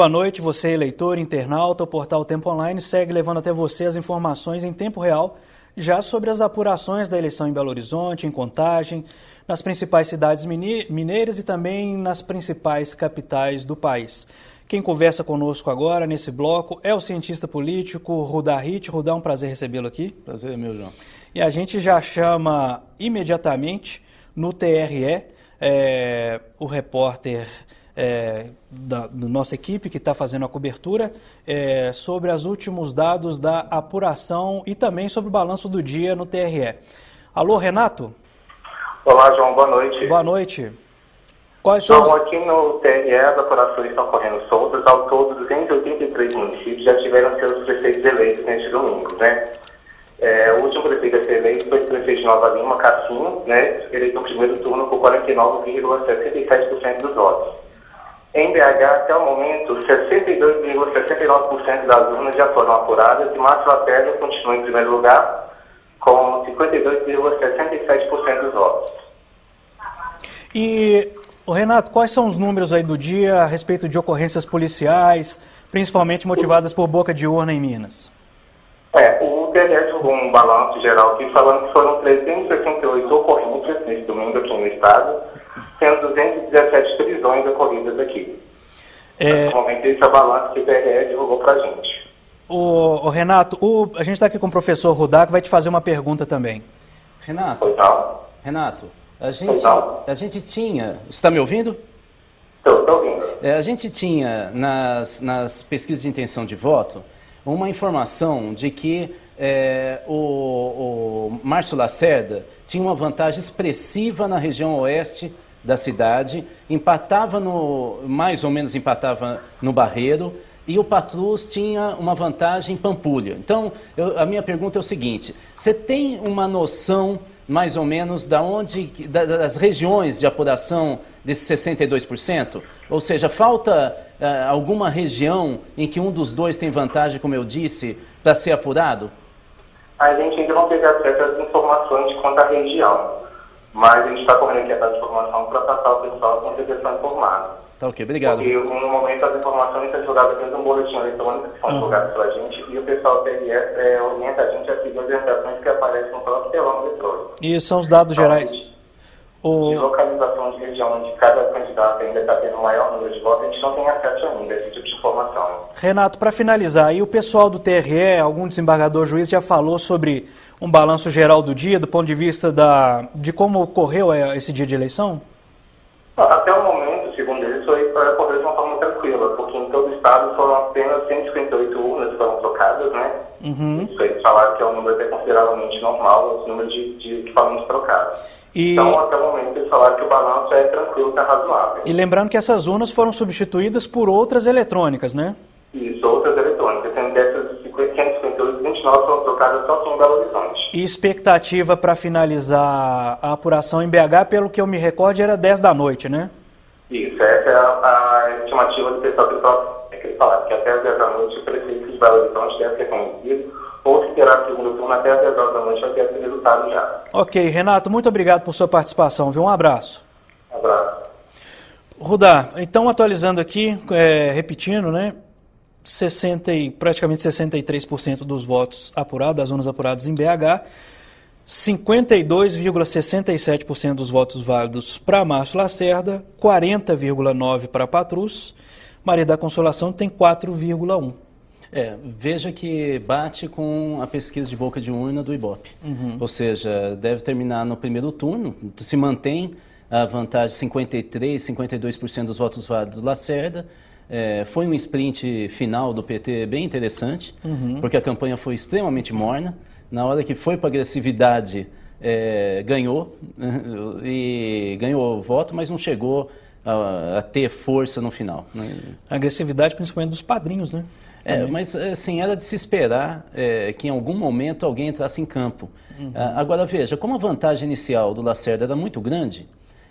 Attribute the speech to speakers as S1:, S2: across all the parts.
S1: Boa noite, você é eleitor, internauta, o portal Tempo Online segue levando até você as informações em tempo real já sobre as apurações da eleição em Belo Horizonte, em Contagem, nas principais cidades mineiras e também nas principais capitais do país. Quem conversa conosco agora nesse bloco é o cientista político Rudar Hit. Rudar, um prazer recebê-lo aqui. Prazer é meu, João. E a gente já chama imediatamente no TRE é, eh, o repórter é, da, da, nossa equipe que está fazendo a cobertura é, sobre os últimos dados da apuração e também sobre o balanço do dia no TRE. Alô, Renato?
S2: Olá, João, boa noite. Boa noite. Quais são os... aqui no TRE as apurações estão correndo soltas. Ao todo, 283 municípios já tiveram seus prefeitos eleitos neste domingo, né? É, o último prefeito a ser eleito foi o prefeito de Nova Lima, Cassino, né, eleito no primeiro turno com 49,77% dos votos. Em BH, até o momento, 62,69% das urnas já foram apuradas e Márcio Lacerda continua em primeiro lugar, com 52,67% dos votos.
S1: E, Renato, quais são os números aí do dia a respeito de ocorrências policiais, principalmente motivadas por boca de urna em Minas?
S2: um balanço geral aqui falando que foram 368 ocorrências nesse domingo aqui no estado, sendo 217 prisões ocorridas aqui. É... Normalmente esse é o balanço que o PRE divulgou para a gente.
S1: O, o, Renato, o, a gente está aqui com o professor Rudá, que vai te fazer uma pergunta também.
S2: Renato. Oi, Renato, a gente, a
S3: gente tinha. Você está me ouvindo? Estou ouvindo. É, a gente tinha nas, nas pesquisas de intenção de voto uma informação de que é, o, o Márcio Lacerda tinha uma vantagem expressiva na região oeste da cidade, empatava no, mais ou menos empatava no Barreiro, e o Patrus tinha uma vantagem em Pampulha. Então, eu, a minha pergunta é o seguinte, você tem uma noção mais ou menos da onde, das regiões de apuração desses 62%? Ou seja, falta uh, alguma região em que um dos dois tem vantagem, como eu disse, para ser apurado?
S2: A gente ainda não teve acesso às informações quanto à região, mas a gente está correndo aqui atrás de informação para passar o pessoal com direção informado. Tá ok, obrigado. Porque no momento as informações são jogadas dentro de um boletim eletrônico que são jogadas para pela gente e o pessoal PRS é, orienta a gente a seguir as orientações que aparecem no próprio telão eletrônico.
S1: E são os dados então, gerais. O...
S2: localização de região onde cada candidato ainda está tendo maior número de votos, a gente não tem acesso ainda a esse tipo de informação.
S1: Renato, para finalizar, e o pessoal do TRE, algum desembargador juiz já falou sobre um balanço geral do dia, do ponto de vista da, de como ocorreu é, esse dia de eleição?
S2: Até o momento, segundo eles, foi para correr de uma forma tranquila, porque em todo o estado foram apenas 158 urnas são trocadas, né? Uhum. Isso aí falaram que é um número até consideravelmente normal, esse número de, de equipamentos trocados. E... Então, até o momento, eles falaram que o balanço é tranquilo, está razoável. E
S1: lembrando que essas urnas foram substituídas por outras eletrônicas, né?
S2: Isso, outras eletrônicas. Tem dessas 158, 29 foram trocadas só aqui em Belo Horizonte. E
S1: expectativa para finalizar a apuração em BH, pelo que eu me recordo, era 10 da noite, né?
S2: Isso, essa é a, a estimativa do pessoal que falar, que até as 10 da noite o prefeito de Belo Horizonte deve ser conhecido, ou esperar a segunda turno até as 10 horas da noite, já esse resultado já.
S1: Ok, Renato, muito obrigado por sua participação, viu? Um abraço. abraço. Rudá, então atualizando aqui, é, repetindo, né? 60 e, praticamente 63% dos votos apurados, das urnas apuradas em BH, 52,67% dos votos válidos para Márcio Lacerda, 40,9% para Patrus Maria da Consolação tem 4,1. É, veja que bate com a pesquisa de boca de
S3: urna do IBOP. Uhum. Ou seja, deve terminar no primeiro turno, se mantém a vantagem 53%, 52% dos votos válidos do Lacerda. É, foi um sprint final do PT bem interessante, uhum. porque a campanha foi extremamente morna. Na hora que foi para agressividade, é, ganhou, e ganhou voto, mas não chegou a, a ter força no final. Né? A agressividade principalmente dos padrinhos, né? É, mas assim, era de se esperar é, que em algum momento alguém entrasse em campo. Uhum. agora veja, como a vantagem inicial do Lacerda era muito grande,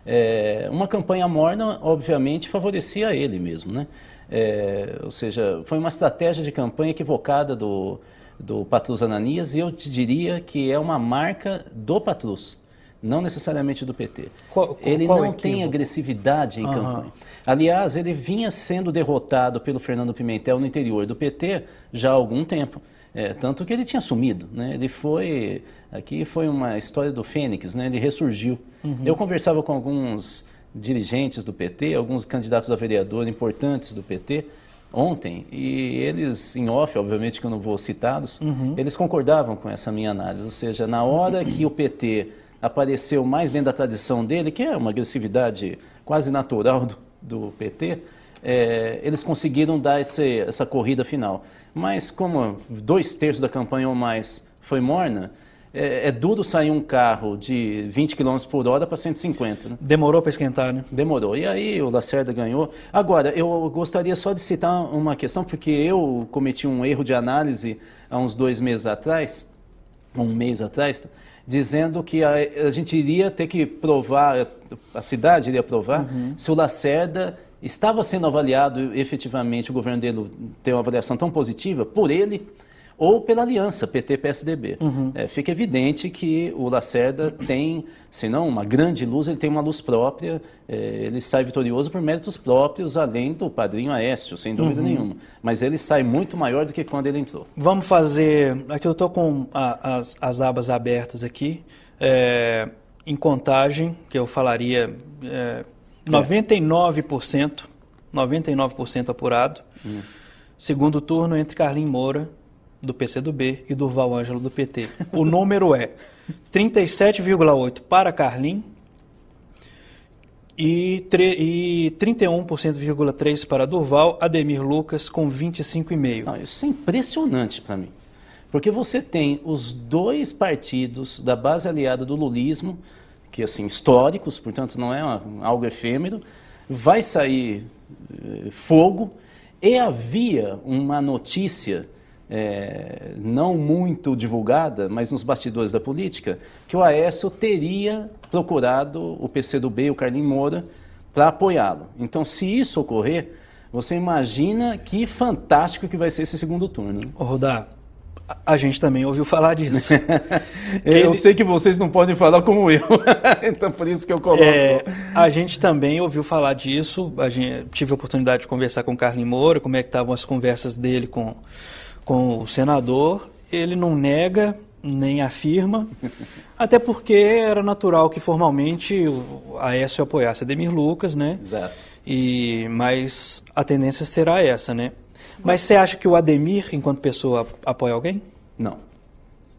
S3: é, uma campanha morna, obviamente, favorecia ele mesmo, né? É, ou seja, foi uma estratégia de campanha equivocada do, do Patrus Ananias e eu te diria que é uma marca do Patrus não necessariamente do PT. Qual, ele qual não tem agressividade em uhum. campanha. Aliás, ele vinha sendo derrotado pelo Fernando Pimentel no interior do PT já há algum tempo. É, tanto que ele tinha sumido, né? Ele foi, aqui foi uma história do Fênix, né? Ele ressurgiu. Uhum. Eu conversava com alguns dirigentes do PT, alguns candidatos a vereador importantes do PT, ontem e eles, em off, obviamente que eu não vou citá-los, uhum. eles concordavam com essa minha análise. Ou seja, na hora que o PT apareceu mais dentro da tradição dele, que é uma agressividade quase natural do, do PT, é, eles conseguiram dar esse, essa corrida final. Mas como dois terços da campanha ou mais foi morna, é, é duro sair um carro de 20 km por hora para 150. Né? Demorou para esquentar, né? Demorou. E aí o Lacerda ganhou. Agora, eu gostaria só de citar uma questão, porque eu cometi um erro de análise há uns dois meses atrás, um mês atrás, dizendo que a, a gente iria ter que provar, a cidade iria provar, uhum. se o Lacerda estava sendo avaliado efetivamente, o governo dele ter uma avaliação tão positiva por ele ou pela aliança PT-PSDB. Uhum. É, fica evidente que o Lacerda tem, se não uma grande luz, ele tem uma luz própria, é, ele sai vitorioso por méritos próprios, além do padrinho Aécio, sem dúvida uhum. nenhuma. Mas ele sai muito maior do que quando ele entrou.
S1: Vamos fazer. Aqui eu estou com a, as, as abas abertas aqui. É, em contagem, que eu falaria é, 99%, é. 99% apurado. Hum. Segundo turno entre Carlinhos Moura do PCdoB e Durval Ângelo do PT. O número é 37,8% para Carlin e, e 31,3% para Durval, Ademir Lucas com 25,5%. Isso é impressionante para mim. Porque você tem os dois
S3: partidos da base aliada do lulismo, que assim, históricos, portanto não é uma, algo efêmero, vai sair eh, fogo, e havia uma notícia é, não muito divulgada, mas nos bastidores da política, que o Aécio teria procurado o PCdoB e o Carlinho Moura para apoiá-lo. Então, se isso ocorrer, você imagina que fantástico que vai ser esse segundo turno.
S1: Rodar, a gente também ouviu falar disso.
S3: Ele... Eu sei que vocês não podem falar como eu,
S1: então por isso que eu coloco. É, a gente também ouviu falar disso, a gente, tive a oportunidade de conversar com o Carlinho Moura, como é que estavam as conversas dele com com o senador, ele não nega nem afirma, até porque era natural que formalmente a Aécio apoiasse Ademir Lucas, né? Exato. E, mas a tendência será essa, né? Mas você acha que o Ademir, enquanto pessoa, apoia alguém?
S3: Não.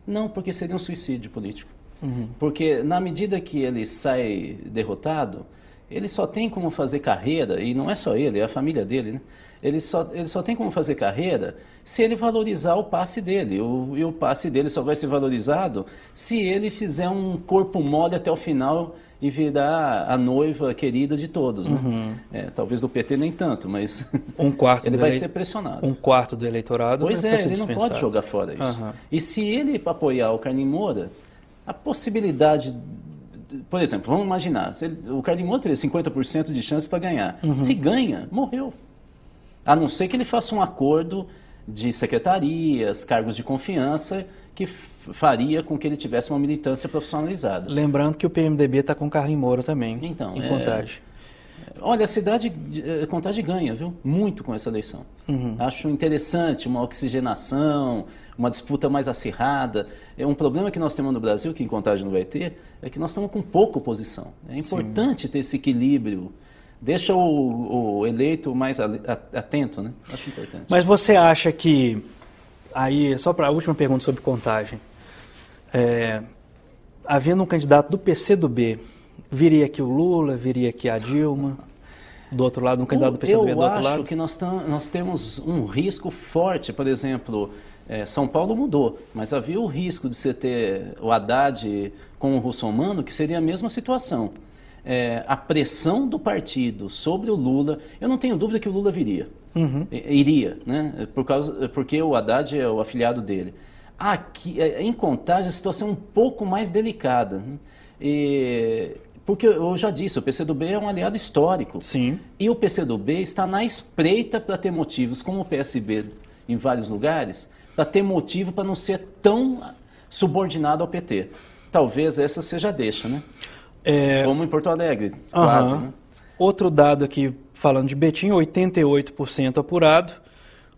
S3: Não, porque seria um suicídio político. Uhum. Porque na medida que ele sai derrotado, ele só tem como fazer carreira, e não é só ele, é a família dele, né? Ele só, ele só tem como fazer carreira se ele valorizar o passe dele. O, e o passe dele só vai ser valorizado se ele fizer um corpo mole até o final e virar a noiva querida de todos. Né? Uhum. É, talvez do PT nem tanto, mas um quarto ele vai ele... ser pressionado. Um quarto do eleitorado. Pois é, é ele não pode jogar fora isso. Uhum. E se ele apoiar o Carlinhos Moura, a possibilidade por exemplo, vamos imaginar, o Carlinhos teria 50% de chance para ganhar. Uhum. Se ganha, morreu. A não ser que ele faça um acordo de secretarias, cargos de confiança, que faria com que ele tivesse uma militância profissionalizada.
S1: Lembrando que o PMDB está com o Carlinhos Moura também, então, em é... contagem.
S3: É, olha, a cidade, eh, Contagem ganha, viu? Muito com essa eleição. Uhum. Acho interessante uma oxigenação, uma disputa mais acirrada. É um problema que nós temos no Brasil, que em Contagem não vai ter, é que nós estamos com pouca oposição. É importante Sim. ter esse
S1: equilíbrio deixa o, o eleito mais atento, né? Acho importante. Mas você acha que aí só para a última pergunta sobre contagem, é, havendo um candidato do PC do B, viria aqui o Lula, viria aqui a Dilma? Do outro lado, um candidato do PCdoB do outro lado? Eu acho que
S3: nós, nós temos um risco forte, por exemplo, é, São Paulo mudou, mas havia o risco de você ter o Haddad com o Russomano, que seria a mesma situação é, a pressão do partido sobre o Lula, eu não tenho dúvida que o Lula viria. Uhum. Iria, né? Por causa, porque o Haddad é o afiliado dele. Aqui, é, é, em Contagem, a situação é um pouco mais delicada. E, porque eu já disse, o PCdoB é um aliado histórico. Sim. E o PCdoB está na espreita para ter motivos, como o PSB em vários lugares, para ter motivo para não ser tão subordinado
S1: ao PT. Talvez essa seja a deixa, né? É... Como em Porto Alegre, quase. Uhum. Né? Outro dado aqui, falando de Betim, 88% apurado.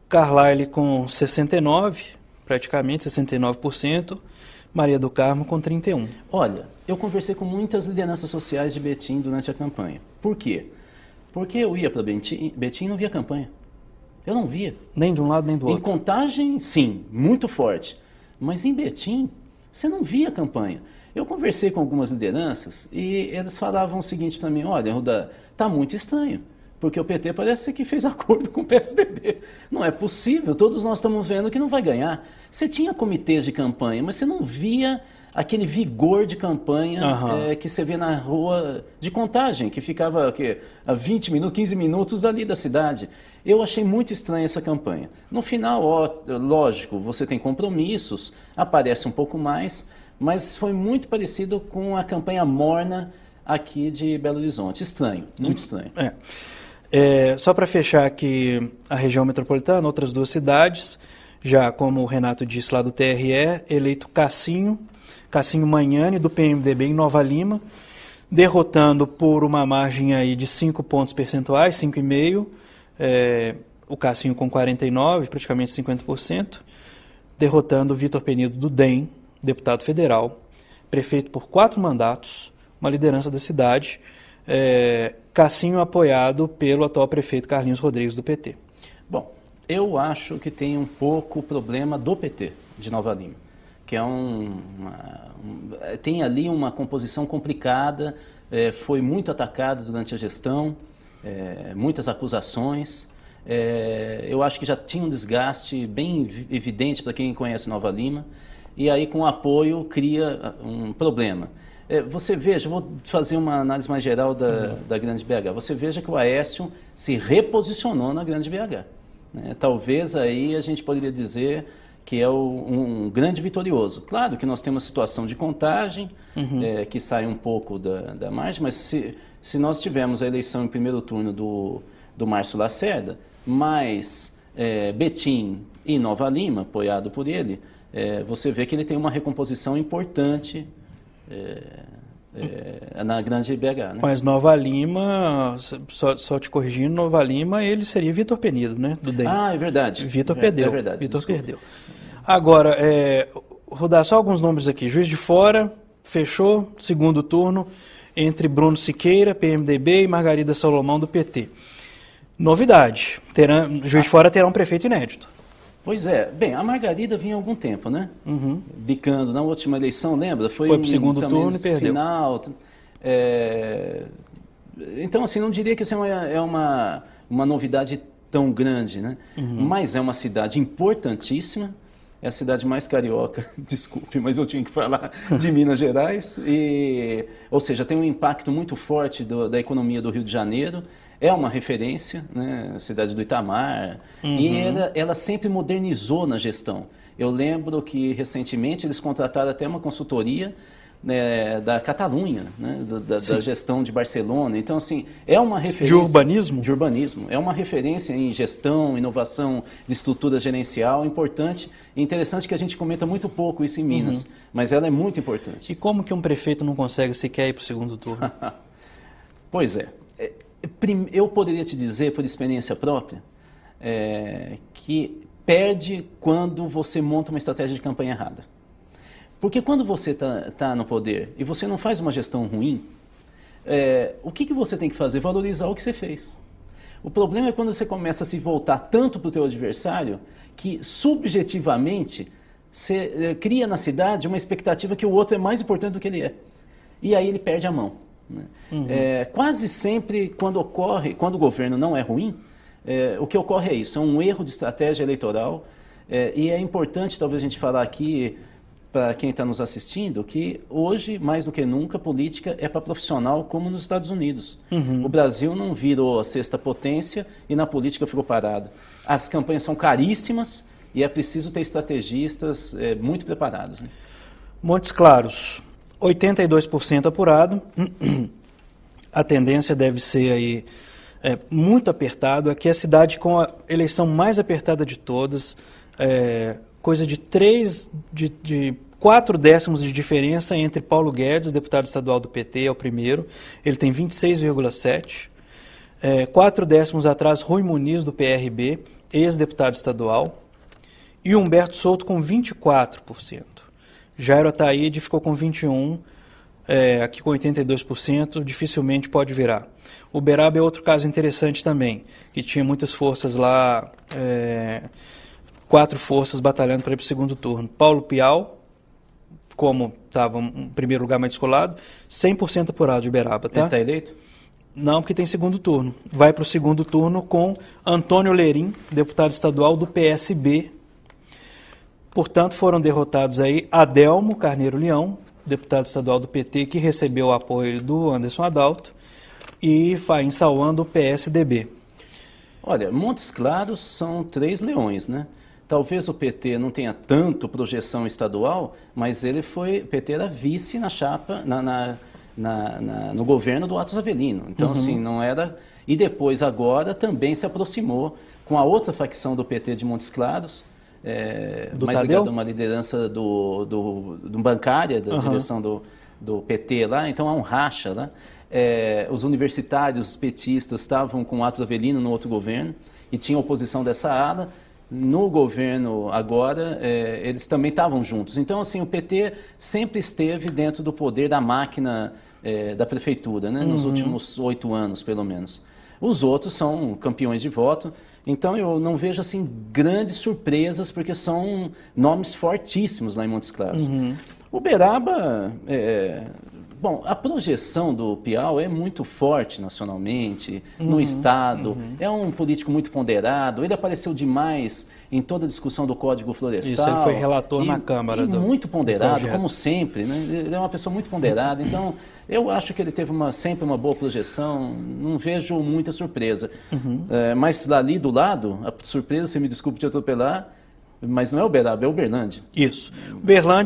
S1: Carlyle com 69%, praticamente 69%. Maria do Carmo com 31%. Olha, eu conversei com muitas lideranças sociais de Betim durante a
S3: campanha. Por quê? Porque eu ia para Betim, Betim e não via campanha. Eu não via. Nem de um lado, nem do outro. Em contagem, sim, muito forte. Mas em Betim, você não via campanha. Eu conversei com algumas lideranças e eles falavam o seguinte para mim: olha, Ruda, está muito estranho, porque o PT parece que fez acordo com o PSDB. Não é possível, todos nós estamos vendo que não vai ganhar. Você tinha comitês de campanha, mas você não via aquele vigor de campanha uhum. é, que você vê na rua de contagem, que ficava a 20 minutos, 15 minutos dali da cidade. Eu achei muito estranha essa campanha. No final, ó, lógico, você tem compromissos, aparece um pouco mais, mas foi muito parecido com a campanha morna aqui de Belo Horizonte.
S1: Estranho, muito hum, estranho. É. É, só para fechar aqui a região metropolitana, outras duas cidades, já como o Renato disse lá do TRE, eleito Cassinho, Cassinho Manhane, do PMDB em Nova Lima, derrotando por uma margem aí de 5 pontos percentuais, 5,5%, é, o Cassinho com 49%, praticamente 50%, derrotando o Vitor Penido do DEM, deputado federal, prefeito por quatro mandatos, uma liderança da cidade, é, Cassinho apoiado pelo atual prefeito Carlinhos Rodrigues do PT. Bom, eu acho que tem um pouco o problema do PT de Nova Lima, que é um,
S3: uma, um é, tem ali uma composição complicada, é, foi muito atacado durante a gestão, é, muitas acusações. É, eu acho que já tinha um desgaste bem evidente para quem conhece Nova Lima e aí com apoio cria ah, um problema. É, você veja, vou fazer uma análise mais geral da, uhum. da Grande BH. Você veja que o Aécio se reposicionou na Grande BH. Né? Talvez aí a gente poderia dizer que é o, um, um grande vitorioso. Claro que nós temos uma situação de contagem uhum. é, que sai um pouco da, da margem, mas se, se nós tivermos a eleição em primeiro turno do, do Márcio Lacerda, mais é, Betim e Nova Lima, apoiado por ele, é, você vê que ele tem uma recomposição importante é, é na grande BH. Né? Mas
S1: Nova Lima, só, só, te corrigindo, Nova Lima ele seria Vitor Penido, né? Do DEM. Ah, é verdade. Vitor é, é perdeu. É verdade. Vitor perdeu. Agora, é, rodar só alguns nomes aqui. Juiz de Fora, fechou, segundo turno, entre Bruno Siqueira, PMDB, e Margarida Salomão, do PT. Novidade, terá, Juiz de Fora terá um prefeito inédito. Pois é. Bem, a Margarida vinha há algum tempo, né? Uhum. Bicando. Na última
S3: eleição, lembra? Foi, Foi para o um, segundo turno e perdeu. Final. É... Então, assim, não diria que isso é uma, é uma, uma novidade tão grande, né? Uhum. Mas é uma cidade importantíssima. É a cidade mais carioca, desculpe, mas eu tinha que falar de Minas Gerais. E, ou seja, tem um impacto muito forte do, da economia do Rio de Janeiro é uma referência, né? cidade do Itamar, uhum. e ela, ela sempre modernizou na gestão. Eu lembro que recentemente eles contrataram até uma consultoria né, da Catalunha, né, da, da, gestão de Barcelona. Então, assim, é uma referência. De urbanismo? De urbanismo. É uma referência em gestão, inovação de estrutura gerencial importante e interessante que a gente comenta muito pouco isso em Minas, uhum. mas ela é muito importante.
S1: E como que um prefeito não consegue sequer ir para o segundo turno? pois
S3: é eu poderia te dizer, por experiência própria, é, que perde quando você monta uma estratégia de campanha errada. Porque quando você está tá no poder e você não faz uma gestão ruim, é, o que, que você tem que fazer? Valorizar o que você fez. O problema é quando você começa a se voltar tanto para o teu adversário que subjetivamente você é, cria na cidade uma expectativa que o outro é mais importante do que ele é. E aí ele perde a mão. Né? Uhum. É, quase sempre, quando ocorre, quando o governo não é ruim, é, o que ocorre é isso, é um erro de estratégia eleitoral. É, e é importante, talvez, a gente falar aqui para quem está nos assistindo, que hoje, mais do que nunca, política é para profissional, como nos Estados Unidos. Uhum. O Brasil não virou a sexta potência e na política ficou parado. As campanhas são caríssimas e é preciso ter estrategistas é, muito preparados. Né?
S1: Montes Claros, 82% apurado. A tendência deve ser aí é, muito apertado. Aqui é a cidade com a eleição mais apertada de todas, é, coisa de três, de, de quatro décimos de diferença entre Paulo Guedes, deputado estadual do PT, é o primeiro, ele tem 26,7. É, quatro décimos atrás, Rui Muniz, do PRB, ex-deputado estadual, e Humberto Souto com 24%. Jairo Ataíde ficou com 21%, é, aqui com 82%, dificilmente pode virar. Uberaba é outro caso interessante também, que tinha muitas forças lá, é, quatro forças batalhando para ir para o segundo turno. Paulo Pial, como estava em primeiro lugar mais descolado, 100% apurado de Uberaba. Tá? Ele está eleito? Não, porque tem segundo turno. Vai para o segundo turno com Antônio Lerim, deputado estadual do PSB Portanto, foram derrotados aí Adelmo Carneiro Leão, deputado estadual do PT, que recebeu o apoio do Anderson Adalto, e Faim Sauan, do PSDB. Olha, Montes Claros são três
S3: leões, né? Talvez o PT não tenha tanto projeção estadual, mas ele foi. PT era vice na chapa, na, na, na, na no governo do Atos Avelino. Então, uhum. assim, não era. E depois, agora, também se aproximou com a outra facção do PT de Montes Claros, é, mais Tadeu? ligado a uma liderança do, do, do bancária, da uhum. direção do, do PT lá, então há um racha né? É, os universitários os petistas estavam com Atos Avelino no outro governo e tinha oposição dessa ala. No governo agora, é, eles também estavam juntos. Então, assim, o PT sempre esteve dentro do poder da máquina é, da prefeitura, né? Nos uhum. últimos oito anos, pelo menos. Os outros são campeões de voto. Então eu não vejo assim grandes surpresas, porque são nomes fortíssimos lá em Montes Claros. Uhum. Uberaba, é, Bom, a projeção do Piau é muito forte nacionalmente, uhum, no Estado. Uhum. É um político muito ponderado. Ele apareceu demais em toda a discussão do Código Florestal. Isso, ele foi relator e, na Câmara. E do... muito ponderado, como sempre. Né? Ele é uma pessoa muito ponderada. Então, eu acho que ele teve uma, sempre uma boa projeção. Não vejo muita surpresa. Uhum. É, mas ali do lado, a surpresa, se me desculpe
S1: te atropelar, mas não é o Uberaba, é o Berlândia. Isso.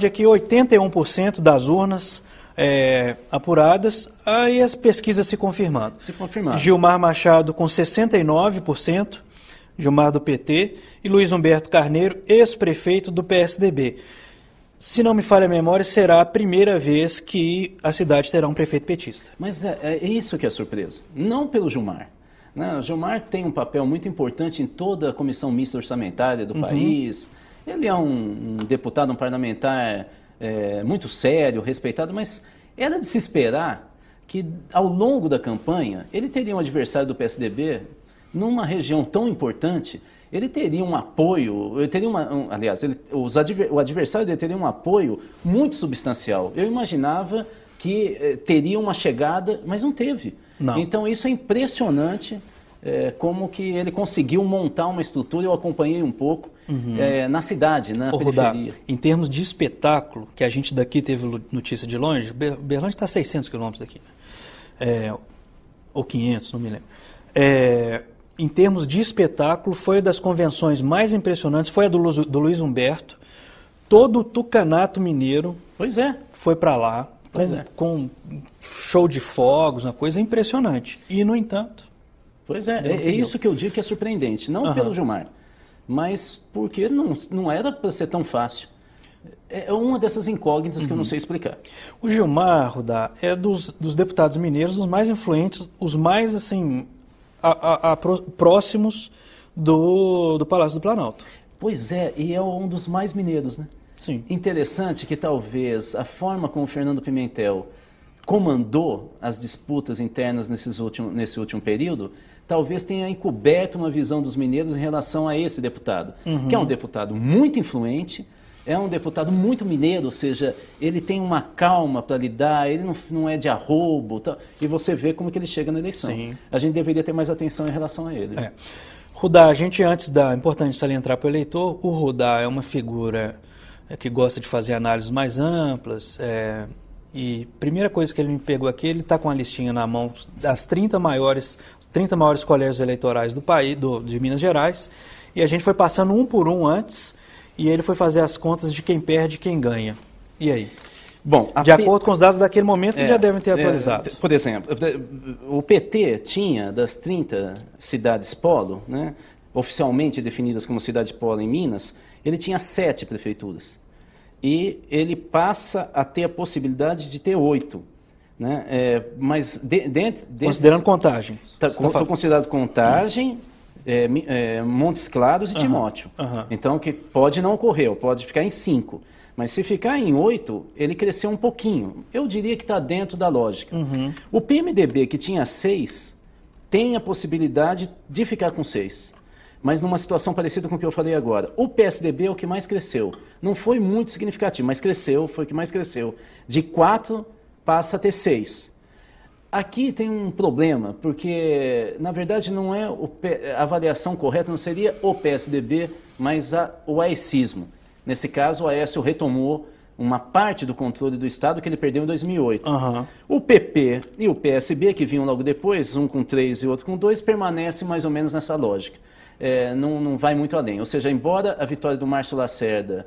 S1: é que 81% das urnas é, apuradas, aí as pesquisas se confirmando. Se confirmando Gilmar Machado com 69%, Gilmar do PT, e Luiz Humberto Carneiro, ex-prefeito do PSDB. Se não me falha a memória, será a primeira vez que a cidade terá um prefeito petista. Mas é, é isso que é surpresa.
S3: Não pelo Gilmar. Né? O Gilmar tem um papel muito importante em toda a comissão mista orçamentária do uhum. país. Ele é um, um, deputado, um parlamentar é, muito sério, respeitado, mas era de se esperar que ao longo da campanha ele teria um adversário do PSDB numa região tão importante, ele teria um apoio, ele teria uma, um, aliás, ele, os adver, o adversário dele teria um apoio muito substancial. Eu imaginava que eh, teria uma chegada, mas não teve. Não. Então isso é impressionante eh, como que ele conseguiu montar uma estrutura, eu acompanhei um
S1: pouco,
S2: uhum. é,
S1: na cidade, na Ô, periferia. Rudá, em termos de espetáculo, que a gente daqui teve notícia de longe, Berlândia está a 600 quilômetros daqui, né? é, ou 500, não me lembro. É, em termos de espetáculo, foi uma das convenções mais impressionantes, foi a do, do Luiz Humberto. Todo o tucanato mineiro pois é. foi para lá, pois com, é. com show de fogos, uma coisa impressionante. E, no entanto... Pois é, é, é isso que eu digo que é surpreendente. Não uhum. pelo Gilmar,
S3: mas porque não, não era para ser tão fácil. É, é uma dessas incógnitas uhum. que eu não uhum.
S1: sei explicar. O Gilmar, Rudá, é dos, dos deputados mineiros os mais influentes, os mais assim a, a, a, próximos do, do Palácio do
S3: Planalto. Pois é, e é um dos mais mineiros, né? Sim. Interessante que talvez a forma como o Fernando Pimentel comandou as disputas internas nesses últimos, nesse último período talvez tenha encoberto uma visão dos mineiros em relação a esse deputado, uhum. que é um uhum. deputado muito influente, é um deputado muito mineiro, ou seja, ele tem uma calma para lidar, ele não, não é de arrobo, tá, e você vê como que ele chega na eleição. Sim.
S1: A gente deveria ter mais atenção em relação a ele. É. Rudá, a gente antes da. É importante salientar para o eleitor, o Rudá é uma figura é, que gosta de fazer análises mais amplas, é, e primeira coisa que ele me pegou aqui, ele está com a listinha na mão das 30 maiores, 30 maiores colégios eleitorais do país, do, de Minas Gerais, e a gente foi passando um por um antes, e ele foi fazer as contas de quem perde e quem ganha. E aí? Bom, de P... acordo com os dados daquele momento que é, já devem ter é, atualizado. É, por exemplo, assim, é, o PT
S3: tinha das 30 cidades polo, né, oficialmente definidas como cidade polo em Minas, ele tinha sete prefeituras e ele passa a ter a possibilidade de ter oito. Né? É, mas de, de, de, Considerando contagem. Estou tá, tá contagem, é, é, Montes Claros e uhum, Timóteo. Uhum. Então, que pode não ocorrer, pode ficar em cinco. Mas se ficar em oito, ele cresceu um pouquinho. Eu diria que está dentro da lógica. Uhum. O PMDB, que tinha seis, tem a possibilidade de ficar com seis mas numa situação parecida com o que eu falei agora. O PSDB é o que mais cresceu. Não foi muito significativo, mas cresceu, foi o que mais cresceu. De quatro passa a ter seis. Aqui tem um problema, porque na verdade não é a avaliação correta, não seria o PSDB, mas a, o aecismo. Nesse caso, o Aécio retomou uma parte do controle do Estado que ele perdeu em 2008. Uhum. O PP e o PSB, que vinham logo depois, um com três e outro com dois, permanecem mais ou menos nessa lógica é, não, não vai muito além. Ou seja, embora a vitória do Márcio Lacerda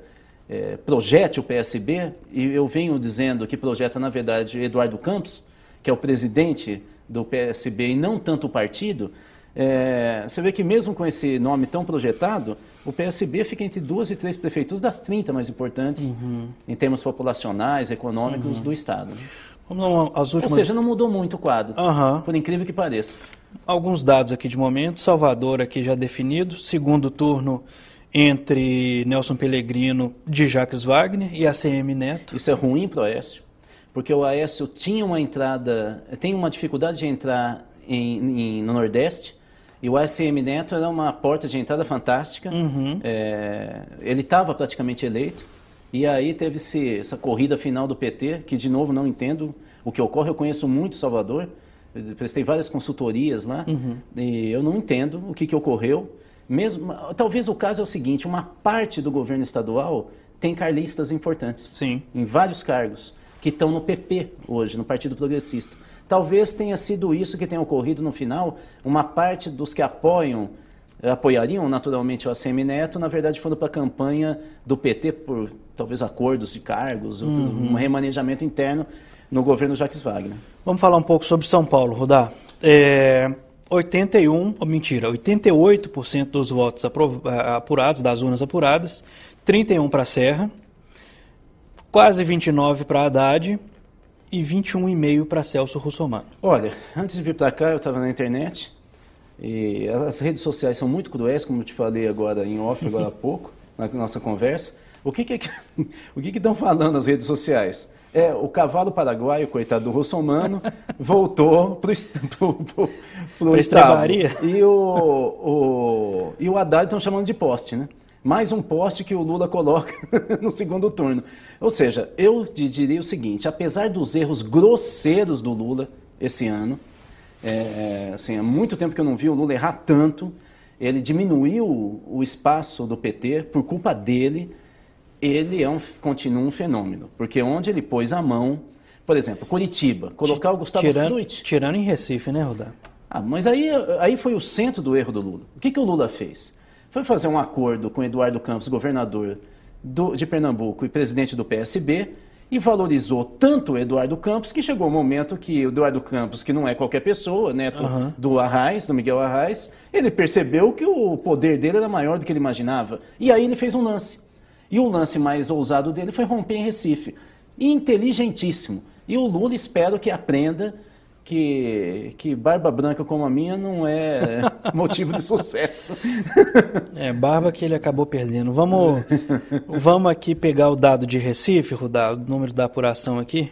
S3: é, projete o PSB, e eu venho dizendo que projeta, na verdade, Eduardo Campos, que é o presidente do PSB e não tanto o partido, é, você vê que mesmo com esse nome tão projetado, o PSB fica entre duas e três prefeituras das 30 mais importantes uhum. em termos populacionais,
S1: econômicos uhum. do Estado. Vamos lá, as últimas... Ou seja, não mudou muito o quadro, uhum. por incrível que pareça. Alguns dados aqui de momento, Salvador aqui já definido, segundo turno entre Nelson Pellegrino de Jacques Wagner e ACM Neto. Isso é ruim para
S3: o Aécio, porque o Aécio tinha uma entrada, tem uma dificuldade de entrar em, em, no Nordeste, e o ACM Neto era uma porta de entrada fantástica. Uhum. É, ele estava praticamente eleito. E aí teve se essa corrida final do PT, que de novo não entendo o que ocorre. Eu conheço muito Salvador eu prestei várias consultorias lá, né? uhum. e eu não entendo o que, que ocorreu. Mesmo, talvez o caso é o seguinte, uma parte do governo estadual tem carlistas importantes, Sim. em vários cargos, que estão no PP hoje, no Partido Progressista. Talvez tenha sido isso que tenha ocorrido no final, uma parte dos que apoiam apoiariam naturalmente o ACM Neto, na verdade foram para a campanha do PT por talvez acordos de cargos, uhum. um remanejamento interno no governo Jacques Wagner.
S1: Vamos falar um pouco sobre São Paulo, Rudá. É, 81, oh, mentira, 88% dos votos eh, apurados, das urnas apuradas, 31 para Serra, quase 29 para Haddad e 21,5 para Celso Russomano. Olha, antes de vir para cá, eu estava
S3: na internet, e as redes sociais são muito cruéis, como eu te falei agora em off, agora há pouco, na nossa conversa. O que, que que estão falando as redes sociais? É, o cavalo paraguaio, coitado do russomano, voltou para o estrebaria. E o, o, e o Haddad estão chamando de poste, né? Mais um poste que o Lula coloca no segundo turno. Ou seja, eu diria o seguinte, apesar dos erros grosseiros do Lula esse ano, é, é, assim, há muito tempo que eu não vi o Lula errar tanto. Ele diminuiu o espaço do PT por culpa dele. Ele é um, continua um fenômeno, porque onde ele pôs a mão, por exemplo, Curitiba, colocar o Gustavo tirando, Fruit. Tirando em Recife, né, Rodar? Ah, mas aí, aí foi o centro do erro do Lula. O que, que o Lula fez? Foi fazer um acordo com Eduardo Campos, governador do, de Pernambuco e presidente do PSB, e valorizou tanto o Eduardo Campos que chegou o um momento que o Eduardo Campos, que não é qualquer pessoa, neto né, uhum. do Arraes, do Miguel Arraes, ele percebeu que o poder dele era maior do que ele imaginava. E aí ele fez um lance. E o lance mais ousado dele foi romper em Recife. Inteligentíssimo. E o Lula espero que aprenda que, que barba branca como a minha não é motivo de
S2: sucesso.
S1: É, barba que ele acabou perdendo. Vamos, vamos aqui pegar o dado de Recife, o, dado, o número da apuração aqui.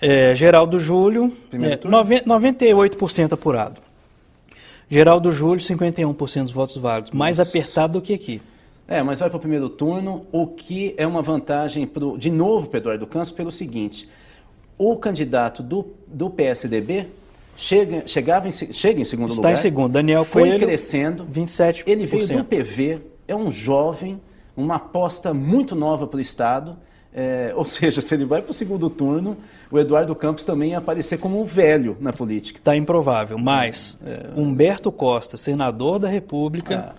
S1: É, Geraldo Júlio, é, 98% apurado. Geraldo Júlio, 51% dos votos válidos. Mais apertado do que aqui.
S3: É, mas vai para o primeiro turno, o que é uma vantagem, pro, de novo, Pedro Eduardo Câncer, pelo seguinte o candidato do, do PSDB chega, chegava em, chega em segundo Está lugar. Está em segundo. Daniel foi Coelho, crescendo. 27%. Ele veio do PV, é um jovem, uma aposta muito nova para o Estado. É, ou seja, se ele vai para o
S1: segundo turno, o Eduardo Campos também ia aparecer como um velho na política. Está improvável, mas é, é Humberto Costa, senador da República.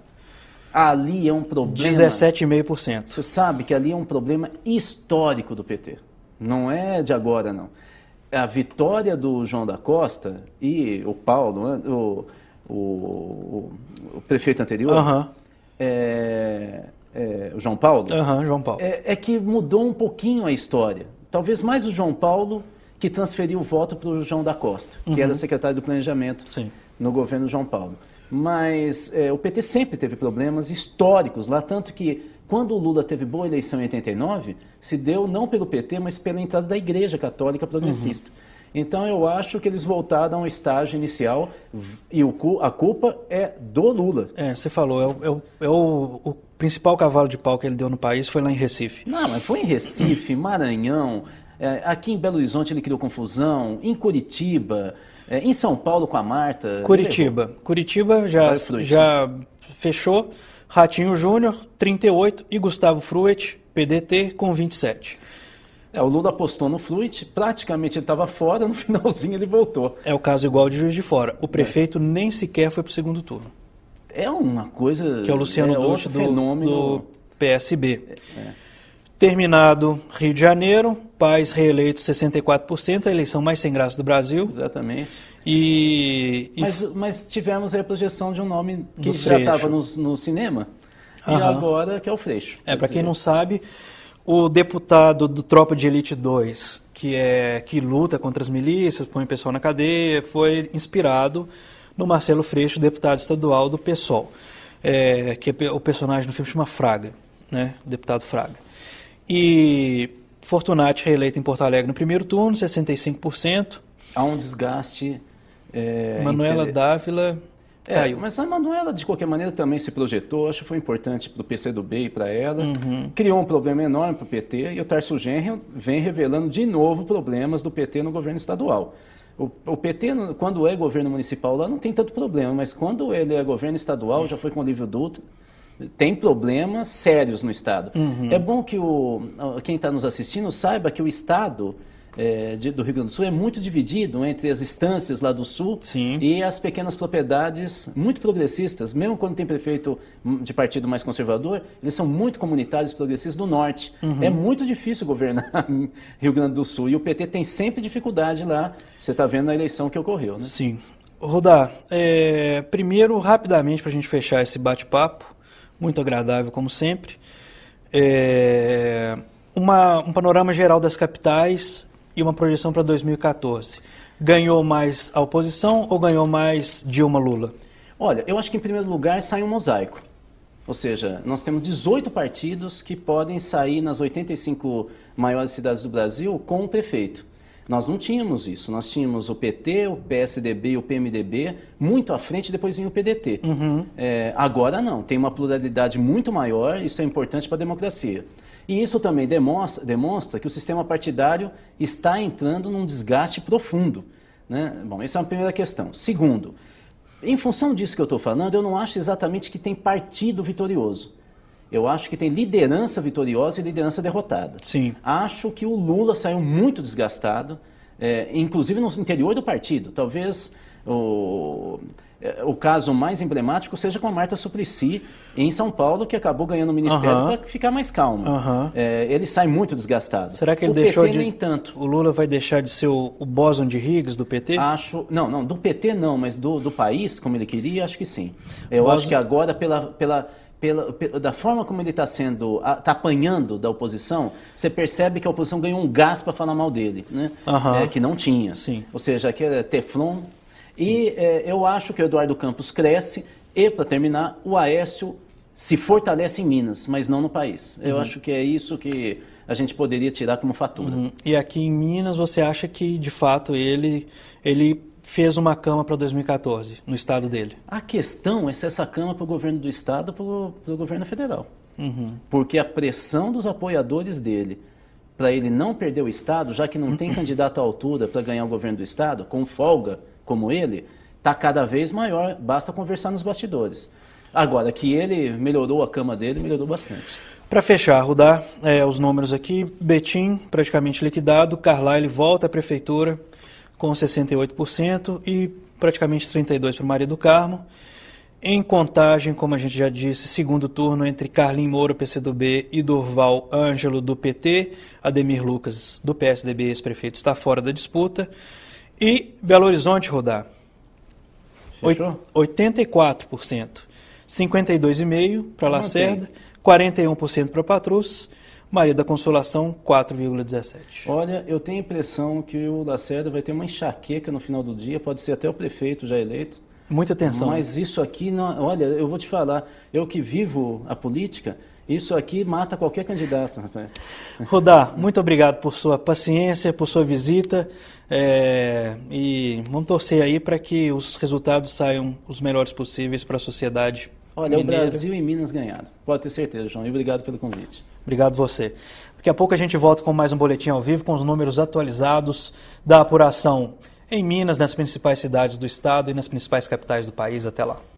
S1: Ah, ali é um problema. 17,5%. Você sabe que ali é um problema histórico do PT
S3: não é de agora não. A vitória do João da Costa e o Paulo, o, o, o prefeito anterior, é, é, o João Paulo, João Paulo. É, é que mudou um pouquinho a história. Talvez mais o João Paulo que transferiu o voto para o João da Costa, que uhum. era secretário do Planejamento Sim. no governo João Paulo. Mas é, o PT sempre teve problemas históricos lá, tanto que quando o Lula teve boa eleição em 89, se deu não pelo PT, mas pela entrada da Igreja Católica Progressista. Uhum. Então eu acho que eles voltaram ao estágio inicial
S1: e o, a culpa é do Lula. É, você falou, é, o, é, o, é o, o, principal cavalo de pau que ele deu no país foi lá em Recife. Não, mas foi em Recife, Maranhão,
S3: é, aqui em Belo Horizonte ele criou confusão, em Curitiba, é, em São Paulo com a Marta. Curitiba,
S1: Curitiba já, já fechou Ratinho Júnior, 38, e Gustavo Fruet, PDT, com 27. É, o Lula apostou no Fluid, praticamente ele estava fora, no finalzinho ele voltou. É o caso igual de Juiz de Fora. O é. prefeito é. nem sequer foi para o segundo turno. É uma coisa. Que é o Luciano é do, do PSB. É, é. Terminado Rio de Janeiro, Paz reeleito 64%, a eleição mais sem graça do Brasil. Exatamente. E, e... Mas,
S3: mas, tivemos a projeção de um nome que já estava no,
S1: no, cinema uhum. e agora que é o Freixo. É, para quem não sabe, o deputado do Tropa de Elite 2, que, é, que luta contra as milícias, põe o pessoal na cadeia, foi inspirado no Marcelo Freixo, deputado estadual do PSOL, é, que é o personagem no filme chama Fraga, né? o deputado Fraga. E Fortunati reeleito em Porto Alegre no primeiro turno, 65%. Há um desgaste é, Manuela inter... Dávila
S3: é, mas a Manuela, de qualquer maneira, também se projetou, acho que foi importante para o PCdoB e para ela. Uhum. Criou um problema enorme para o PT e o Tarso Genro vem revelando de novo problemas do PT no governo estadual. O, o, PT, quando é governo municipal lá, não tem tanto problema, mas quando ele é governo estadual, já foi com o Lívio Dutra, tem problemas sérios no Estado. Uhum. É bom que o, quem está nos assistindo saiba que o Estado é, de, do Rio Grande do Sul é muito dividido entre as instâncias lá do Sul Sim. e as pequenas propriedades muito progressistas. Mesmo quando tem prefeito de partido mais conservador, eles são muito comunitários progressistas do Norte. Uhum. É muito difícil governar Rio Grande do
S1: Sul e o PT tem sempre dificuldade lá. Você está vendo a eleição que ocorreu, né? Sim. Rodar, é, primeiro, rapidamente, para a gente fechar esse bate-papo, muito agradável como sempre, é, uma, um panorama geral das capitais e uma projeção para 2014. Ganhou mais a oposição ou ganhou mais Dilma Lula? Olha, eu acho que em primeiro lugar sai um mosaico. Ou seja, nós temos
S3: 18 partidos que podem sair nas 85 maiores cidades do Brasil com o prefeito. Nós não tínhamos isso. Nós tínhamos o PT, o PSDB e o PMDB muito à frente, depois vinha o PDT. Uhum. É, agora não, tem uma pluralidade muito maior, isso é importante para a democracia. E isso também demonstra, demonstra que o sistema partidário está entrando num desgaste profundo. Né? Bom, essa é uma primeira questão. Segundo, em função disso que eu estou falando, eu não acho exatamente que tem partido vitorioso. Eu acho que tem liderança vitoriosa e liderança derrotada. Sim. Acho que o Lula saiu muito desgastado, é, inclusive no interior do partido. Talvez o o caso mais emblemático seja com a Marta Suplicy em São Paulo, que acabou ganhando o ministério uhum. para ficar mais calmo. Uhum. É, ele sai muito desgastado. Será que ele o deixou PT, de... nem tanto. O Lula vai deixar de ser o, o Boson de Higgs do PT? Acho... Não, não, do PT não, mas do, do país, como ele queria, acho que sim. Eu Boson... acho que agora, pela... pela pela, da forma como ele está sendo, está apanhando da oposição, você percebe que a oposição ganhou um gás para falar mal dele, né? Uhum. É, que não tinha. Sim. Ou seja, aquele é Teflon e é, eu acho que o Eduardo Campos cresce e, para terminar, o Aécio se fortalece em Minas, mas não no país. Eu uhum. acho que é isso que a gente poderia tirar como fatura. Uhum.
S1: E aqui em Minas, você acha que, de fato, ele, ele fez uma cama para 2014 no estado dele? A questão é se essa cama é para o governo do estado ou para o governo federal.
S2: Uhum.
S3: Porque a pressão dos apoiadores dele para ele não perder o estado, já que não tem candidato à altura para ganhar o governo do estado, com folga, como ele está cada vez maior, basta conversar nos bastidores. Agora, que ele melhorou a cama dele, melhorou bastante.
S1: Para fechar, rodar é, os números aqui, Betim praticamente liquidado, Carlyle volta à prefeitura com 68% e praticamente 32% para Maria do Carmo. Em contagem, como a gente já disse, segundo turno entre Carlinhos Moura, PCdoB, e Durval Ângelo, do PT. Ademir Lucas, do PSDB, ex-prefeito, está fora da disputa. E Belo Horizonte rodar. Fechou? 84%. 52,5% para Lacerda, 41% para Patrus, Maria da Consolação 4,17%. Olha, eu
S3: tenho a impressão que o Lacerda vai ter uma enxaqueca no final do dia, pode ser até o prefeito já eleito.
S1: Muita atenção. Mas
S3: isso aqui, não, olha, eu vou te falar, eu que vivo a política,
S1: isso aqui mata qualquer candidato, rapaz. muito obrigado por sua paciência, por sua visita. É, e vamos torcer aí para que os resultados saiam os melhores possíveis para a sociedade. Olha, é mineira. o Brasil e Minas ganhado. Pode ter certeza, João. E obrigado pelo convite. Obrigado você. Daqui a pouco a gente volta com mais um boletim ao vivo com os números atualizados da apuração em Minas, nas principais cidades do estado e nas principais capitais do país. Até lá.